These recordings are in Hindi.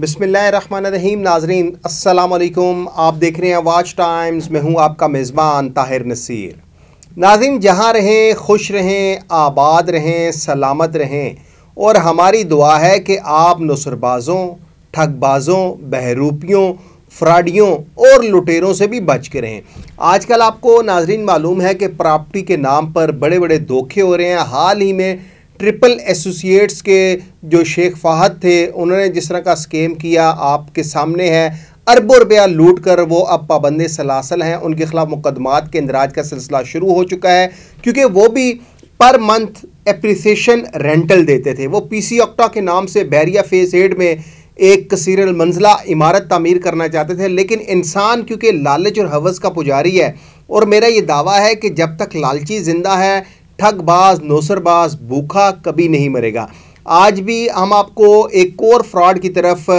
बसमीम नाजरीन असलकुम आप देख रहे हैं वाच टाइम्स मैं हूँ आपका मेज़बान ताहिर नसीर नाजरीन जहाँ रहें खुश रहें आबाद रहें सलामत रहें और हमारी दुआ है कि आप नसरबाज़ों ठगबाज़ों बहरूपियों फ्राडियों और लुटेरों से भी बच के रहें आजकल आपको नाजरीन मालूम है कि प्रॉपर्टी के नाम पर बड़े बड़े धोखे हो रहे हैं हाल ही में ट्रिपल एसोसिएट्स के जो शेख फाहद थे उन्होंने जिस तरह का स्कैम किया आपके सामने है अरबों रुपया लूट कर वो अब पाबंद सलासल हैं उनके खिलाफ मुकदमात के इंदराज का सिलसिला शुरू हो चुका है क्योंकि वो भी पर मंथ एप्रिसिएशन रेंटल देते थे वो पी सी ऑक्टा के नाम से बैरिया फेस एड में एक कसीरल मंजिला इमारत तमीर करना चाहते थे लेकिन इंसान क्योंकि लालच और हवस का पुजारी है और मेरा ये दावा है कि जब तक लालची ज़िंदा है ठगबाज नौसरबाज भूखा कभी नहीं मरेगा आज भी हम आपको एक और फ्रॉड की तरफ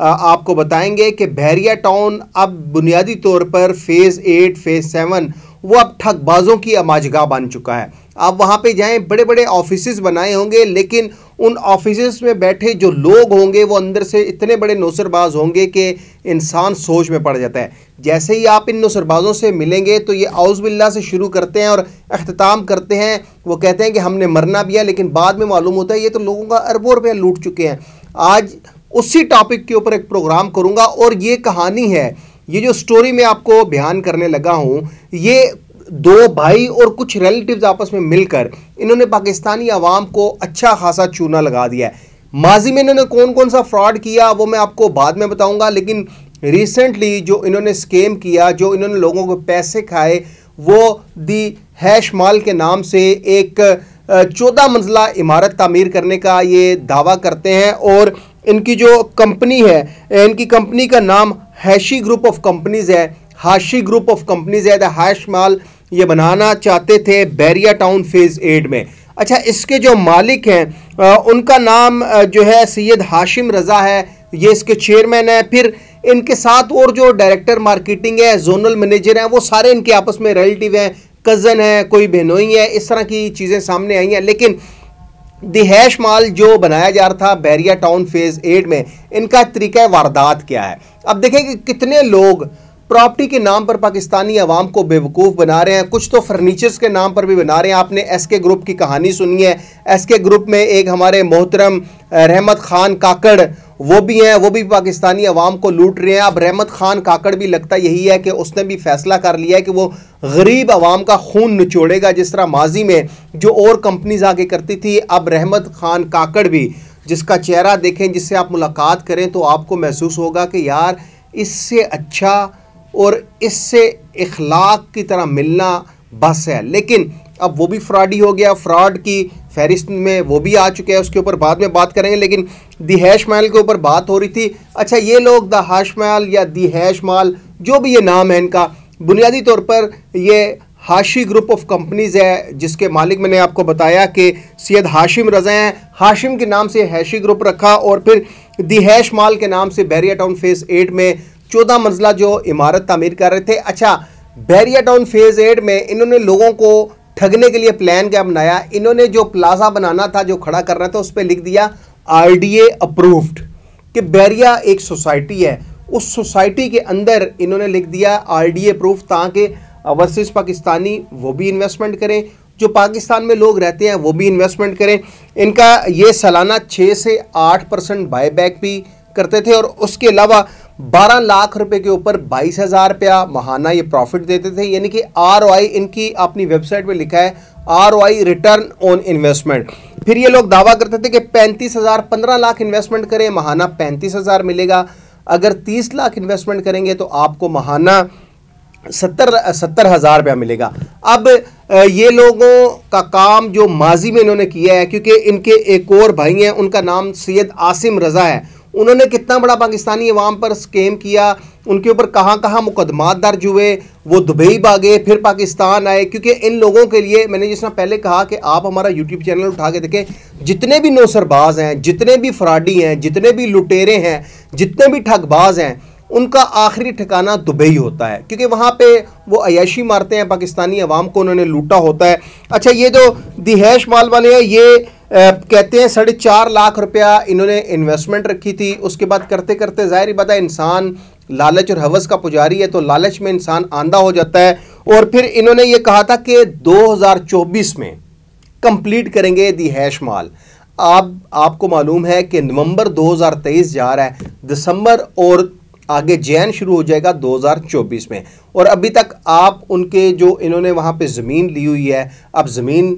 आपको बताएंगे कि बहरिया टाउन अब बुनियादी तौर पर फेज़ एट फेज़ सेवन वो अब ठगबाजों की अमाजगा बन चुका है आप वहाँ पे जाएं बड़े बड़े ऑफिस बनाए होंगे लेकिन उन ऑफिस में बैठे जो लोग होंगे वो अंदर से इतने बड़े नौसरबाज होंगे कि इंसान सोच में पड़ जाता है जैसे ही आप इन नौसरबाजों से मिलेंगे तो ये आउज़बिल्ला से शुरू करते हैं और अख्ताम करते हैं वो कहते हैं कि हमने मरना भी है लेकिन बाद में मालूम होता है ये तो लोगों का अरबों रुपया लूट चुके हैं आज उसी टॉपिक के ऊपर एक प्रोग्राम करूँगा और ये कहानी है ये जो स्टोरी मैं आपको बयान करने लगा हूँ ये दो भाई और कुछ रिलेटिव्स आपस में मिलकर इन्होंने पाकिस्तानी आवाम को अच्छा खासा चूना लगा दिया है माजी में इन्होंने कौन कौन सा फ्रॉड किया वो मैं आपको बाद में बताऊंगा लेकिन रिसेंटली जो इन्होंने स्केम किया जो इन्होंने लोगों को पैसे खाए वो दी हैश माल के नाम से एक चौदह मंजिला इमारत तमीर करने का ये दावा करते हैं और इनकी जो कंपनी है इनकी कंपनी का नाम हैशी ग्रुप ऑफ कंपनीज़ है हाशी ग्रुप ऑफ कंपनीज़ है द हैश माल ये बनाना चाहते थे बैरिया टाउन फेज़ एट में अच्छा इसके जो मालिक हैं उनका नाम जो है सैयद हाशिम रज़ा है ये इसके चेयरमैन है फिर इनके साथ और जो डायरेक्टर मार्केटिंग है जोनल मैनेजर हैं वो सारे इनके आपस में रिलेटिव हैं कज़न है कोई बहनोई है इस तरह की चीज़ें सामने आई हैं लेकिन दिहैश माल जो बनाया जा रहा था बैरिया टाउन फेज़ एट में इनका तरीका वारदात क्या है अब देखें कि कितने लोग प्रॉपर्टी के नाम पर पाकिस्तानी अवाम को बेवकूफ़ बना रहे हैं कुछ तो फर्नीचर्स के नाम पर भी बना रहे हैं आपने एस के ग्रुप की कहानी सुनी है एस के ग्रुप में एक हमारे मोहतरम रहमत खान काकड़ वो भी हैं वो भी पाकिस्तानी अवाम को लूट रहे हैं अब रहमत खान काकड़ भी लगता यही है कि उसने भी फैसला कर लिया है कि वो गरीब आवाम का खून निचोड़ेगा जिस तरह माजी में जो और कंपनीज आगे करती थी अब रहमत खान काकड़ भी जिसका चेहरा देखें जिससे आप मुलाकात करें तो आपको महसूस होगा कि यार इससे अच्छा और इससे इखलाक की तरह मिलना बस है लेकिन अब वो भी फ्रॉडी हो गया फ्रॉड की फहरिस्त में वो भी आ चुके हैं उसके ऊपर बाद में बात करेंगे लेकिन दिहैश माल के ऊपर बात हो रही थी अच्छा ये लोग हाश माल या दिहैश माल जो भी ये नाम है इनका बुनियादी तौर पर ये हाशी ग्रुप ऑफ कंपनीज़ है जिसके मालिक मैंने आपको बताया कि सैयद हाशिम रज़ा हैं हाशिम के नाम से हैशी ग्रुप रखा और फिर दिहैश माल के नाम से बैरिया टाउन फेस एट में चौदह मंजिला जो इमारत तमीर कर रहे थे अच्छा बैरिया टाउन फेज़ एड में इन्होंने लोगों को ठगने के लिए प्लान क्या बनाया इन्होंने जो प्लाजा बनाना था जो खड़ा करना था उस पर लिख दिया आरडीए अप्रूव्ड कि बैरिया एक सोसाइटी है उस सोसाइटी के अंदर इन्होंने लिख दिया आरडीए प्रूफ ताकि वर्सेस पाकिस्तानी वो भी इन्वेस्टमेंट करें जो पाकिस्तान में लोग रहते हैं वो भी इन्वेस्टमेंट करें इनका ये सालाना छः से आठ परसेंट बायबैक भी करते थे और उसके अलावा 12 लाख रुपए के ऊपर बाईस हज़ार रुपया महाना ये प्रॉफिट देते थे यानी कि आर इनकी अपनी वेबसाइट पे लिखा है आर रिटर्न ऑन इन्वेस्टमेंट फिर ये लोग दावा करते थे कि पैंतीस हज़ार पंद्रह लाख इन्वेस्टमेंट करें महाना पैंतीस हज़ार मिलेगा अगर तीस लाख इन्वेस्टमेंट करेंगे तो आपको महाना सत्तर सत्तर हज़ार रुपया मिलेगा अब ये लोगों का काम जो माजी में इन्होंने किया है क्योंकि इनके एक और भाई हैं उनका नाम सैयद आसिम रज़ा है उन्होंने कितना बड़ा पाकिस्तानी अवाम पर स्केम किया उनके ऊपर कहाँ कहाँ मुकदमात दर्ज हुए वो दुबई भागे फिर पाकिस्तान आए क्योंकि इन लोगों के लिए मैंने जिस पहले कहा कि आप हमारा यूट्यूब चैनल उठा के देखें जितने भी नौसरबाज हैं जितने भी फ्राडी हैं जितने भी लुटेरे हैं जितने भी ठगबाज हैं उनका आखिरी ठिकाना दुबई होता है क्योंकि वहाँ पे वो अयाशी मारते हैं पाकिस्तानी अवाम को उन्होंने लूटा होता है अच्छा ये जो दिहैश माल वाले हैं ये कहते हैं साढ़े चार लाख रुपया इन्होंने इन्वेस्टमेंट रखी थी उसके बाद करते करते जाहिर बात है इंसान लालच और हवस का पुजारी है तो लालच में इंसान आंधा हो जाता है और फिर इन्होंने ये कहा था कि 2024 में कंप्लीट करेंगे दी हैश माल आप आपको मालूम है कि नवंबर 2023 जा रहा है दिसंबर और आगे जैन शुरू हो जाएगा 2024 में और अभी तक आप उनके जो इन्होंने वहाँ पे ज़मीन ली हुई है अब ज़मीन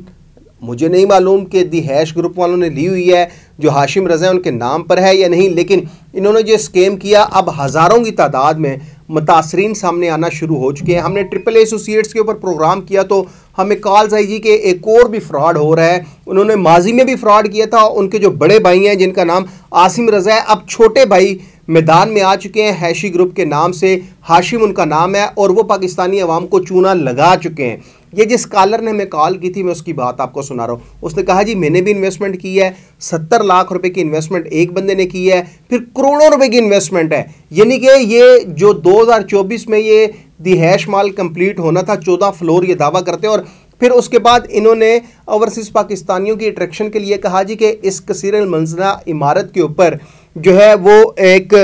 मुझे नहीं मालूम कि दी हैश ग्रुप वालों ने ली हुई है जो हाशिम रज़ा उनके नाम पर है या नहीं लेकिन इन्होंने जो स्केम किया अब हज़ारों की तादाद में मुतासरीन सामने आना शुरू हो चुके हैं हमने ट्रिपल एसोसिएट्स के ऊपर प्रोग्राम किया तो हमें कॉल्स आई जी के एक और भी फ्रॉड हो रहा है उन्होंने माजी में भी फ्रॉड किया था उनके जो बड़े भाई हैं जिनका नाम आसिम रज़ा है अब छोटे भाई मैदान में आ चुके हैं हैशी ग्रुप के नाम से हाशिम उनका नाम है और वो पाकिस्तानी अवाम को चूना लगा चुके हैं ये जिस कॉलर ने हमें कॉल की थी मैं उसकी बात आपको सुना रहा हूँ उसने कहा जी मैंने भी इन्वेस्टमेंट की है सत्तर लाख रुपए की इन्वेस्टमेंट एक बंदे ने की है फिर करोड़ों रुपए की इन्वेस्टमेंट है यानी कि ये जो 2024 में ये दिहैश माल कंप्लीट होना था चौदह फ्लोर ये दावा करते हैं और फिर उसके बाद इन्होंने ओवरसीज़ पाकिस्तानियों की अट्रैक्शन के लिए कहा जी कि इस कसर मंजिला इमारत के ऊपर जो है वो एक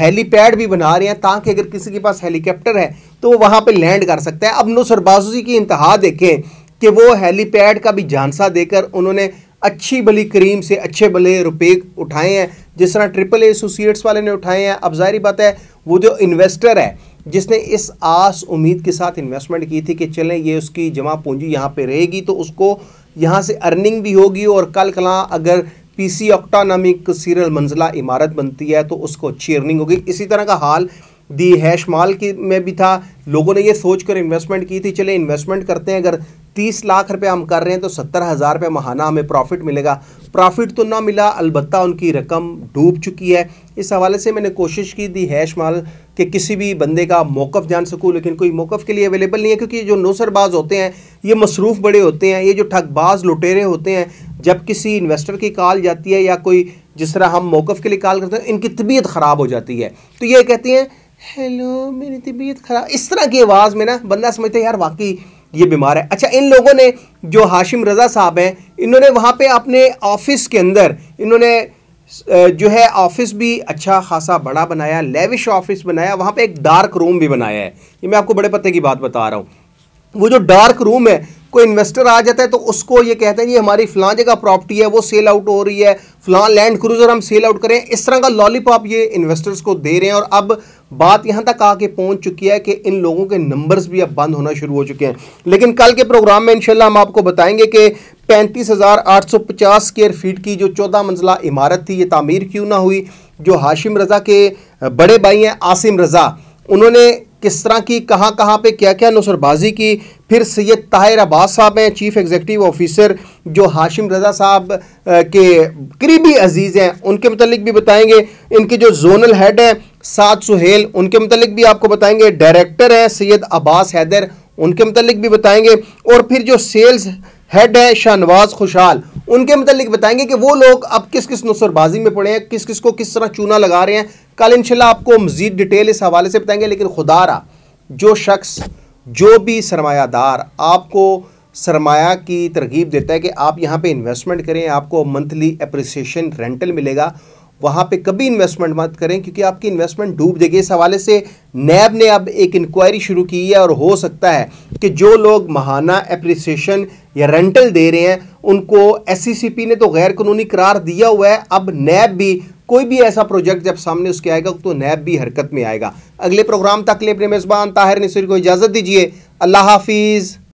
हेलीपैड भी बना रहे हैं ताकि अगर किसी के पास हेलीकॉप्टर है तो वो वहाँ पर लैंड कर सकता है अब नो सरबाजुजी की इंतहा देखें कि वो हेलीपैड का भी झांसा देकर उन्होंने अच्छी भली करीम से अच्छे भले रुपये उठाए हैं जिस तरह ट्रिपल एसोसिएट्स वाले ने उठाए हैं अब जाहिर बात है वो जो इन्वेस्टर है जिसने इस आस उम्मीद के साथ इन्वेस्टमेंट की थी कि चलें ये उसकी जमा पूंजी यहाँ पे रहेगी तो उसको यहाँ से अर्निंग भी होगी और कल कला अगर पीसी ऑक्टा नामिक सीरियल मंजिला इमारत बनती है तो उसको चीरनिंग होगी इसी तरह का हाल दी हैश माल की में भी था लोगों ने ये सोच कर इन्वेस्टमेंट की थी चले इन्वेस्टमेंट करते हैं अगर तीस लाख रुपए हम कर रहे हैं तो सत्तर हज़ार रुपये महाना हमें प्रॉफिट मिलेगा प्रॉफिट तो ना मिला अलबत् उनकी रकम डूब चुकी है इस हवाले से मैंने कोशिश की दी हैश माल कि किसी भी बंदे का मौक़ जान सकूँ लेकिन कोई मौक़ के लिए अवेलेबल नहीं है क्योंकि जो नौसरबाज होते हैं ये मसरूफ़ बड़े होते हैं ये जो ठगबाज लुटेरे होते हैं जब किसी इन्वेस्टर की कॉल जाती है या कोई जिस तरह हम मौक़ के लिए कॉल करते हैं इनकी तबीयत ख़राब हो जाती है तो ये कहती हैं हेलो मेरी तबीयत ख़राब इस तरह की आवाज़ में ना बंदा समझता है यार वाकई ये बीमार है अच्छा इन लोगों ने जो हाशिम रज़ा साहब हैं इन्होंने वहाँ पे अपने ऑफिस के अंदर इन्होंने जो है ऑफिस भी अच्छा खासा बड़ा बनाया लेविश ऑफिस बनाया वहाँ पे एक डार्क रूम भी बनाया है ये मैं आपको बड़े पत्ते की बात बता रहा हूँ वो जो डार्क रूम है कोई इन्वेस्टर आ जाता है तो उसको ये कहते हैं ये हमारी फलां जगह प्रॉपर्टी है वो सेल आउट हो रही है फलां लैंड क्रूजर हम सेल आउट करें इस तरह का लॉलीपॉप ये इन्वेस्टर्स को दे रहे हैं और अब बात यहां तक आके पहुंच चुकी है कि इन लोगों के नंबर्स भी अब बंद होना शुरू हो चुके हैं लेकिन कल के प्रोग्राम में इंशाल्लाह हम आपको बताएंगे कि पैंतीस हज़ार आठ सौ पचास स्क्र फीट की जो चौदह मंजिला इमारत थी ये तामीर क्यों ना हुई जो हाशिम रज़ा के बड़े भाई हैं आसिम रज़ा उन्होंने किस तरह की कहाँ कहाँ पे क्या क्या नुसरबाजी की फिर सैयद ताहिर अब्बास साहब हैं चीफ एग्जीक्यूटिव ऑफिसर जो हाशिम रजा साहब के करीबी अजीज़ हैं उनके मतलब भी बताएंगे इनके जो जोनल हेड हैं साद सुहेल उनके मतलब भी आपको बताएंगे डायरेक्टर हैं सैयद अब्बास हैदर उनके मतलब भी बताएंगे और फिर जो सेल्स हेड है शाहनवाज खुशहाल उनके मतलब बताएंगे कि वो लोग अब किस किस नुसरबाजी में पड़े हैं किस किस को किस तरह चूना लगा रहे हैं कल इनशाला आपको मज़ीद डिटेल इस हवाले से बताएंगे लेकिन खुदा रहा जो शख्स जो भी सरमायादार आपको सरमाया की तरगीब देता है कि आप यहाँ पर इन्वेस्टमेंट करें आपको मंथली अप्रिसिएशन रेंटल मिलेगा वहाँ पे कभी इन्वेस्टमेंट मत करें क्योंकि आपकी इन्वेस्टमेंट डूब देगी इस हवाले से नैब ने अब एक इंक्वायरी शुरू की है और हो सकता है कि जो लोग महाना अप्रिसिएशन या रेंटल दे रहे हैं उनको एस e ने तो गैर कानूनी करार दिया हुआ है अब नैब भी कोई भी ऐसा प्रोजेक्ट जब सामने उसके आएगा तो नैब भी हरकत में आएगा अगले प्रोग्राम तक लिए अपने मेज़बान ताहिर नसीर को इजाज़त दीजिए अल्लाह हाफिज़